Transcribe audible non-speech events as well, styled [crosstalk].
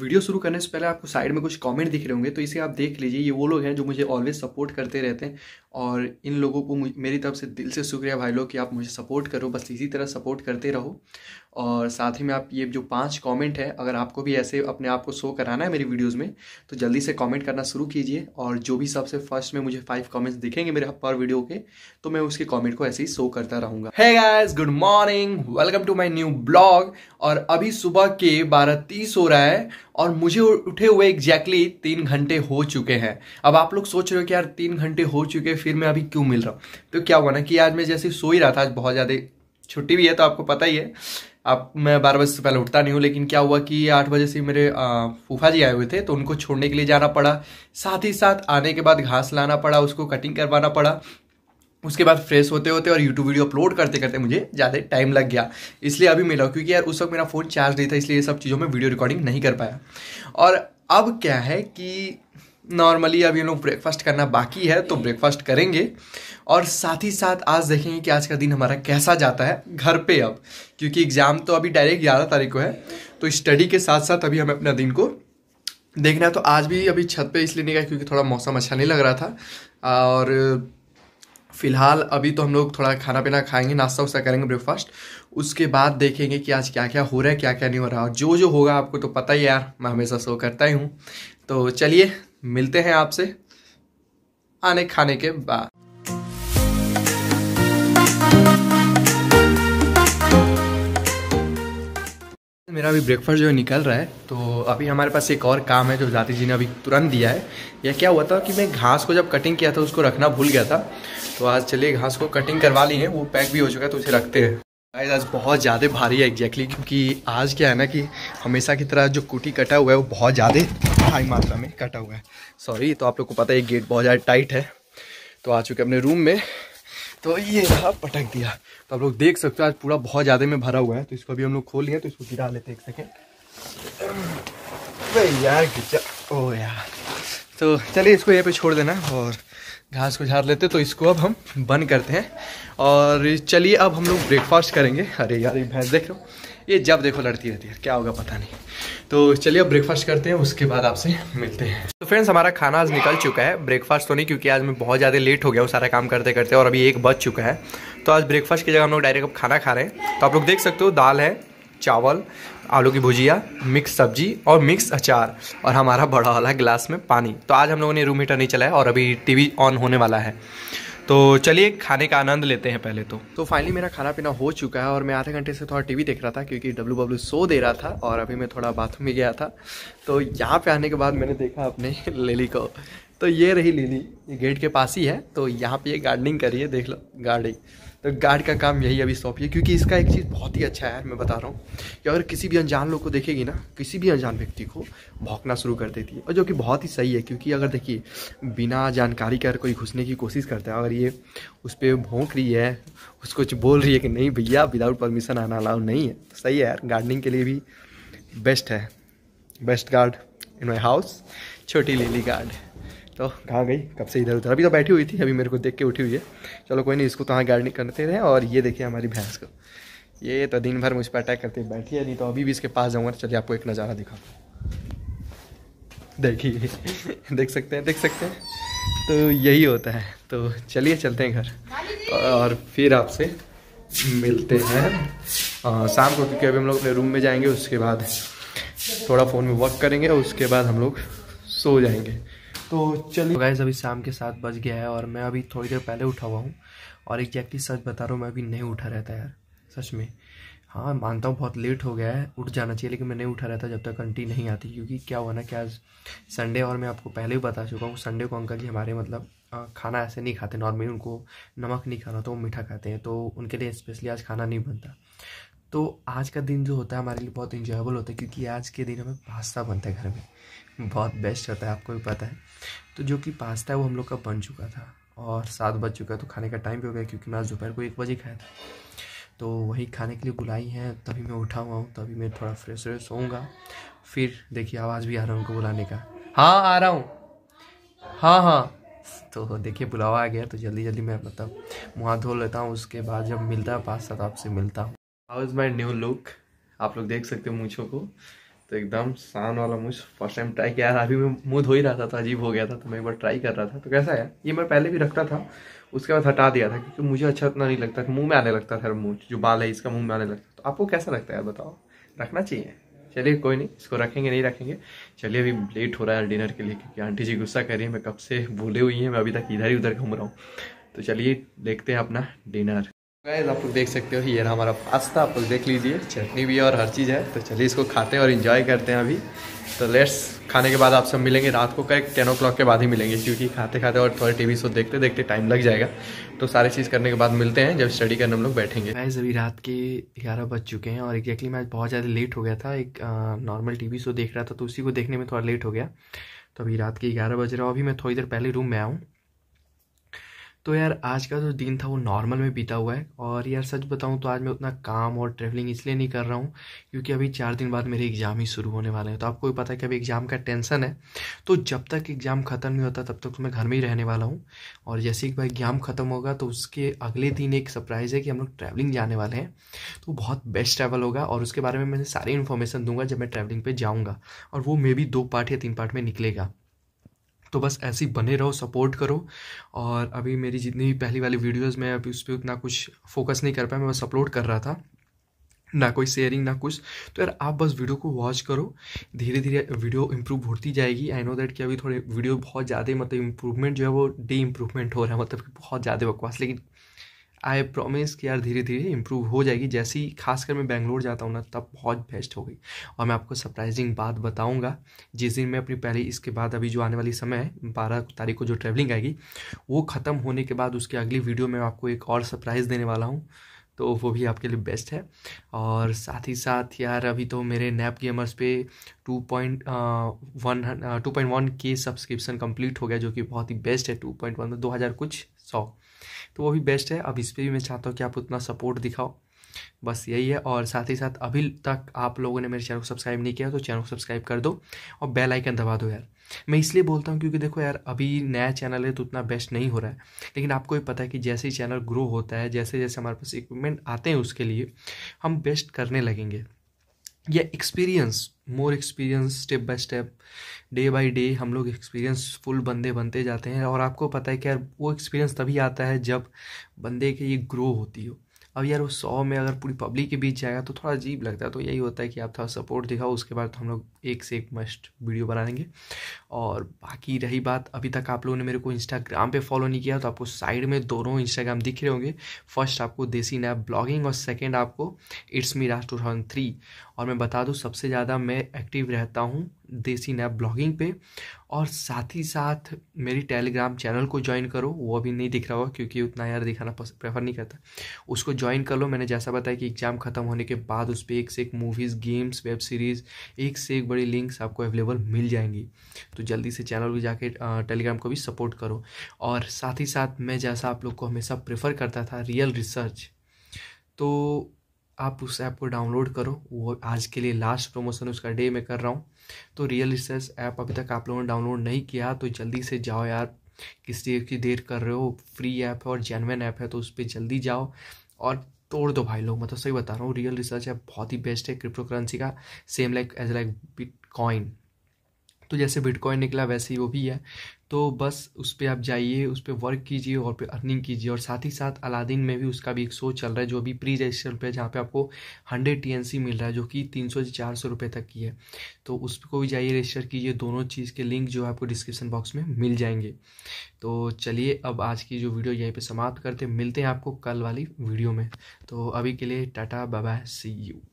video शुरू करने से पहले आपको साइड में कुछ कमेंट दिख रहे होंगे तो इसे आप देख लीजिए ये वो लोग हैं जो मुझे ऑलवेज सपोर्ट करते रहते हैं और इन लोगों को मेरी तरफ से दिल से शुक्रिया भाई लोग कि आप मुझे सपोर्ट करो बस इसी तरह सपोर्ट करते रहो और साथ ही में आप ये जो पांच कमेंट है अगर आपको भी ऐसे अपने आप को शो कराना है मेरी वीडियोस में तो जल्दी से कमेंट करना शुरू कीजिए और जो भी सबसे फर्स्ट में मुझे फाइव कमेंट्स दिखेंगे मेरे पर वीडियो के तो मैं उसके कमेंट को ऐसे ही शो करता रहूंगा है guys good morning welcome to my new blog और अभी सुबह के बारह तीस हो रहा है और मुझे उठे हुए एग्जैक्टली तीन घंटे हो चुके हैं अब आप लोग सोच रहे हो कि यार तीन घंटे हो चुके फिर मैं अभी क्यों मिल रहा हूँ तो क्या हुआ ना कि आज मैं जैसे सो ही रहा था आज बहुत ज़्यादा छुट्टी भी है तो आपको पता ही है अब मैं बारह बजे से पहले उठता नहीं हूँ लेकिन क्या हुआ कि आठ बजे से मेरे फूफा जी आए हुए थे तो उनको छोड़ने के लिए जाना पड़ा साथ ही साथ आने के बाद घास लाना पड़ा उसको कटिंग करवाना पड़ा उसके बाद फ्रेश होते होते और यूट्यूब वीडियो अपलोड करते करते मुझे ज़्यादा टाइम लग गया इसलिए अभी मिला क्योंकि यार उस वक्त मेरा फ़ोन चार्ज नहीं था इसलिए ये सब चीज़ों में वीडियो रिकॉर्डिंग नहीं कर पाया और अब क्या है कि नॉर्मली अभी हम लोग ब्रेकफास्ट करना बाकी है तो ब्रेकफास्ट करेंगे और साथ ही साथ आज देखेंगे कि आज का दिन हमारा कैसा जाता है घर पे अब क्योंकि एग्ज़ाम तो अभी डायरेक्ट ग्यारह तारीख को है तो स्टडी के साथ साथ अभी हमें अपना दिन को देखना है तो आज भी अभी छत पे इसलिए नहीं गया क्योंकि थोड़ा मौसम अच्छा नहीं लग रहा था और फ़िलहाल अभी तो हम लोग थोड़ा खाना पीना खाएंगे नाश्ता वास्ता करेंगे ब्रेकफास्ट उसके बाद देखेंगे कि आज क्या क्या हो रहा है क्या क्या नहीं हो रहा और जो जो होगा आपको तो पता ही यार मैं हमेशा शो करता ही हूँ तो चलिए मिलते हैं आपसे आने खाने के बाद मेरा अभी ब्रेकफास्ट जो है निकल रहा है तो अभी हमारे पास एक और काम है जो जाति जी ने अभी तुरंत दिया है यह क्या हुआ था कि मैं घास को जब कटिंग किया था उसको रखना भूल गया था तो आज चलिए घास को कटिंग करवा ली है वो पैक भी हो चुका है तो उसे रखते हैं गाइस आज बहुत ज़्यादा भारी है एग्जैक्टली क्योंकि आज क्या है ना कि हमेशा की तरह जो कुटी कटा हुआ है वो बहुत ज़्यादा हाई मात्रा में कटा हुआ है सॉरी तो आप लोग को पता है ये गेट बहुत ज़्यादा टाइट है तो आ चुके अपने रूम में तो ये रहा पटक दिया तो आप लोग देख सकते हो आज पूरा बहुत ज़्यादा में भरा हुआ है तो इसको अभी हम लोग खोल लिया तो इसको गिरा लेते एक सेकेंड भाई यार ओ यार तो चलिए इसको यहाँ पे छोड़ देना और घास को झाड़ लेते तो इसको अब हम बंद करते हैं और चलिए अब हम लोग ब्रेकफास्ट करेंगे अरे यार ये भैंस देख रहे हो ये जब देखो लड़ती रहती है क्या होगा पता नहीं तो चलिए अब ब्रेकफास्ट करते हैं उसके बाद आपसे मिलते हैं तो फ्रेंड्स हमारा खाना आज निकल चुका है ब्रेकफास्ट तो नहीं क्योंकि आज मैं बहुत ज़्यादा लेट हो गया हूँ सारा काम करते करते और अभी एक बज चुका है तो आज ब्रेकफास्ट की जगह हम लोग डायरेक्ट अब खाना खा रहे हैं तो आप लोग देख सकते हो दाल है चावल आलू की भुजिया मिक्स सब्जी और मिक्स अचार और हमारा बड़ा वाला गिलास में पानी तो आज हम लोगों ने रूम हीटर नहीं चलाया और अभी टीवी ऑन होने वाला है तो चलिए खाने का आनंद लेते हैं पहले तो तो फाइनली मेरा खाना पीना हो चुका है और मैं आधे घंटे से थोड़ा टीवी देख रहा था क्योंकि डब्ल्यू डब्ल्यू सो दे रहा था और अभी मैं थोड़ा बाथरूम में गया था तो यहाँ पे आने के बाद मैंने देखा अपने लिली [laughs] को तो ये रही लिली ये गेट के पास ही है तो यहाँ पे ये गार्डनिंग करिए देख लो गार्डनिंग तो गार्ड का काम यही अभी सौंपिए क्योंकि इसका एक चीज़ बहुत ही अच्छा है मैं बता रहा हूँ कि अगर किसी भी अनजान लोग को देखेगी ना किसी भी अनजान व्यक्ति को भौंकना शुरू कर देती है और जो कि बहुत ही सही है क्योंकि अगर देखिए बिना जानकारी के अगर कोई घुसने की कोशिश करता है अगर ये उस पर भोंक रही है उसको कुछ बोल रही है कि नहीं भैया विदाउट परमिशन आना अलाउ नहीं है तो सही है यार गार्डनिंग के लिए भी बेस्ट है best guard in my house छोटी लीली गार्ड तो कहाँ गई कब से इधर उधर अभी तो बैठी हुई थी अभी मेरे को देख के उठी हुई है चलो कोई नहीं इसको तो हाँ गार्डनिंग करते रहे और ये देखिए हमारी भैंस को ये तो दिन भर मुझ पर अटैक करते बैठी है नहीं तो अभी भी इसके पास जाऊँगा चलिए आपको एक नज़ारा दिखा देखिए देख सकते हैं देख सकते हैं तो यही होता है तो चलिए चलते हैं घर और फिर आपसे मिलते हैं शाम को क्योंकि अभी हम लोग अपने रूम में जाएंगे उसके बाद थोड़ा फ़ोन में वर्क करेंगे और उसके बाद हम लोग सो जाएंगे तो चलिए गैस अभी शाम के साथ बज गया है और मैं अभी थोड़ी देर पहले उठा हुआ हूँ और एग्जैक्टली सच बता रहा हूँ मैं अभी नहीं उठा रहता यार सच में हाँ मानता हूँ बहुत लेट हो गया है उठ जाना चाहिए लेकिन मैं नहीं उठा रहता जब तक आंटी नहीं आती क्योंकि क्या हुआ ना कि आज संडे और मैं आपको पहले ही बता चुका हूँ संडे को अंकल जी हमारे मतलब खाना ऐसे नहीं खाते नॉर्मली उनको नमक नहीं खाना तो वो मीठा खाते हैं तो उनके लिए स्पेशली आज खाना नहीं बनता तो आज का दिन जो होता है हमारे लिए बहुत इंजॉयबल होता है क्योंकि आज के दिन हमें पास्ता बनता है घर में बहुत बेस्ट होता है आपको भी पता है तो जो कि पास्ता है वो हम लोग का बन चुका था और सात बज चुका है तो खाने का टाइम भी हो गया क्योंकि मैं आज दोपहर को एक बजे खाया था तो वही खाने के लिए बुलाई है तभी मैं उठा हुआ हूँ तभी मैं थोड़ा फ्रेश व्रेश होऊँगा फिर देखिए आवाज़ भी आ रहा है उनको बुलाने का हाँ आ रहा हूँ हाँ हाँ तो देखिए बुलावा आ गया तो जल्दी जल्दी मैं मतलब मुँह धो लेता हूँ उसके बाद जब मिलता है पास्ता तो आपसे मिलता हूँ how is my new look आप लोग देख सकते हो मूछों को तो एकदम शान वाला मुझ फर्स्ट टाइम ट्राई किया अभी मैं मुँह धो ही रहा था तो अजीब हो गया था तो मैं एक बार ट्राई कर रहा था तो कैसा है ये मैं पहले भी रखता था उसके बाद हटा दिया था क्योंकि मुझे अच्छा उतना नहीं लगता मुँह में आने लगता था मुँह जो बाल है इसका मुँह में आने लगता तो आपको कैसा लगता है बताओ रखना चाहिए चलिए कोई नहीं इसको रखेंगे नहीं रखेंगे चलिए अभी लेट हो रहा है डिनर के लिए क्योंकि आंटी जी गुस्सा करिए मैं कब से भूले हुई हैं मैं अभी तक इधर ही उधर घूम रहा हूँ तो चलिए देखते हैं अपना डिनर गाइस आप लोग देख सकते हो ये रहा हमारा पास्ता आप लोग देख लीजिए चटनी भी है और हर चीज़ है तो चलिए इसको खाते हैं और इन्जॉय करते हैं अभी तो लेट्स खाने के बाद आप सब मिलेंगे रात को करेक्ट टेन ओ के बाद ही मिलेंगे क्योंकि खाते खाते और थोड़े टीवी शो देखते देखते टाइम लग जाएगा तो सारी चीज़ करने के बाद मिलते हैं जब स्टडी करने हम लोग बैठेंगे गाइस अभी रात के ग्यारह बज चुके हैं और एग्जैक्टली मैं बहुत ज़्यादा लेट हो गया था एक नॉर्मल टी शो देख रहा था तो उसी को देखने में थोड़ा लेट हो गया तो अभी रात के ग्यारह बज रहा हूँ अभी मैं थोड़ी देर पहले रूम में आऊँ तो यार आज का जो दिन था वो नॉर्मल में बीता हुआ है और यार सच बताऊँ तो आज मैं उतना काम और ट्रैवलिंग इसलिए नहीं कर रहा हूँ क्योंकि अभी चार दिन बाद मेरे एग्ज़ाम ही शुरू होने वाले हैं तो आपको भी पता है कि अभी एग्ज़ाम का टेंशन है तो जब तक एग्ज़ाम ख़त्म नहीं होता तब तक तो मैं घर में ही रहने वाला हूँ और जैसे ही एग्ज़ाम ख़त्म होगा तो उसके अगले दिन एक सरप्राइज़ है कि हम लोग ट्रैवलिंग जाने वाले हैं तो बहुत बेस्ट ट्रैवल होगा और उसके बारे में मैं सारी इन्फॉर्मेशन दूंगा जब मैं ट्रैवलिंग पर जाऊँगा और वो मे बी दो पार्ट या तीन पार्ट में निकलेगा तो बस ऐसे ही बने रहो सपोर्ट करो और अभी मेरी जितनी भी पहली वाली वीडियोज़ मैं अभी उस पर उतना कुछ फोकस नहीं कर पाया मैं बस अपलोड कर रहा था ना कोई शेयरिंग ना कुछ तो यार आप बस वीडियो को वॉच करो धीरे धीरे वीडियो इम्प्रूव होती जाएगी आई नो दैट कि अभी थोड़े वीडियो बहुत ज़्यादा मतलब इम्प्रूवमेंट जो है वो डी इम्प्रूवमेंट हो रहा है मतलब कि बहुत ज़्यादा बकवास लेकिन आई प्रोमिस कि यार धीरे धीरे इम्प्रूव हो जाएगी जैसी खासकर मैं बैंगलोर जाता हूँ ना तब बहुत बेस्ट हो गई और मैं आपको सरप्राइजिंग बात बताऊँगा जिस दिन मैं अपनी पहली इसके बाद अभी जो आने वाली समय है बारह तारीख को जो ट्रैवलिंग आएगी वो ख़त्म होने के बाद उसके अगली वीडियो में आपको एक और सरप्राइज़ देने वाला हूँ तो वो भी आपके लिए बेस्ट है और साथ ही साथ यार अभी तो मेरे नैप गेमर्स पे two point one two point one के सब्सक्रिप्शन कंप्लीट हो गया जो कि बहुत ही बेस्ट है टू पॉइंट वन दो हज़ार कुछ सौ तो वो भी बेस्ट है अब इस पर भी मैं चाहता हूँ कि आप उतना सपोर्ट दिखाओ बस यही है और साथ ही साथ अभी तक आप लोगों ने मेरे चैनल को सब्सक्राइब नहीं किया तो चैनल को सब्सक्राइब कर दो और बेल आइकन दबा दो यार मैं इसलिए बोलता हूँ क्योंकि देखो यार अभी नया चैनल है तो उतना बेस्ट नहीं हो रहा है लेकिन आपको भी पता है कि जैसे ही चैनल ग्रो होता है जैसे जैसे हमारे पास इक्विपमेंट आते हैं उसके लिए हम बेस्ट करने लगेंगे या experience more experience step by step day by day हम लोग एक्सपीरियंस फुल बंदे बनते जाते हैं और आपको पता है कि यार वो एक्सपीरियंस तभी आता है जब बंदे के ये ग्रो होती हो अब यार वो सौ में अगर पूरी पब्लिक के बीच जाएगा तो थोड़ा अजीब लगता है तो यही होता है कि आप थोड़ा सपोर्ट दिखाओ उसके बाद हम लोग एक से एक मस्ट वीडियो बना लेंगे और बाकी रही बात अभी तक आप लोगों ने मेरे को इंस्टाग्राम पे फॉलो नहीं किया तो आपको साइड में दोनों इंस्टाग्राम दिख रहे होंगे फर्स्ट आपको देसी नैप ब्लॉगिंग और सेकेंड आपको it's me Raj two thousand three और मैं बता दूँ सबसे ज़्यादा मैं एक्टिव रहता हूँ देसी नैप ब्लॉगिंग पे और साथ ही साथ मेरी टेलीग्राम चैनल को ज्वाइन करो वो अभी नहीं दिख रहा होगा क्योंकि उतना यार दिखाना प्रेफर नहीं करता उसको ज्वाइन कर लो मैंने जैसा बताया कि एग्ज़ाम ख़त्म होने के बाद उस पर एक से एक मूवीज़ गेम्स वेब सीरीज़ एक से एक बड़ी लिंक्स आपको अवेलेबल मिल जाएंगी तो जल्दी से चैनल को जाके टेलीग्राम को भी सपोर्ट करो और साथ ही साथ मैं जैसा आप लोग को हमेशा प्रेफर करता था रियल रिसर्च तो आप उस ऐप को डाउनलोड करो वो आज के लिए लास्ट प्रमोशन उसका डे में कर रहा हूँ तो रियल रिसर्च ऐप अभी तक आप लोगों ने डाउनलोड नहीं किया तो जल्दी से जाओ यार किस की देर कर रहे हो फ्री ऐप है और जेनवन ऐप है तो उस पर जल्दी जाओ और तोड़ दो भाई लोग मतलब सही बता रहा हूँ रियल रिसर्च ऐप बहुत ही बेस्ट है क्रिप्टो करेंसी का same like as like bitcoin तो जैसे बिटकॉइन निकला वैसे ही वो भी है तो बस उस पर आप जाइए उस पर वर्क कीजिए और पे अर्निंग कीजिए और साथ ही साथ अलादीन में भी उसका भी एक शो चल रहा है जो अभी प्री रजिस्टर पे जहाँ पे आपको हंड्रेड टी मिल रहा है जो कि तीन सौ से चार सौ रुपये तक की है तो उसको भी जाइए रजिस्टर कीजिए दोनों चीज़ के लिंक जो है आपको डिस्क्रिप्सन बॉक्स में मिल जाएंगे तो चलिए अब आज की जो वीडियो यहीं पर समाप्त करते मिलते हैं आपको कल वाली वीडियो में तो अभी के लिए टाटा बाय सी यू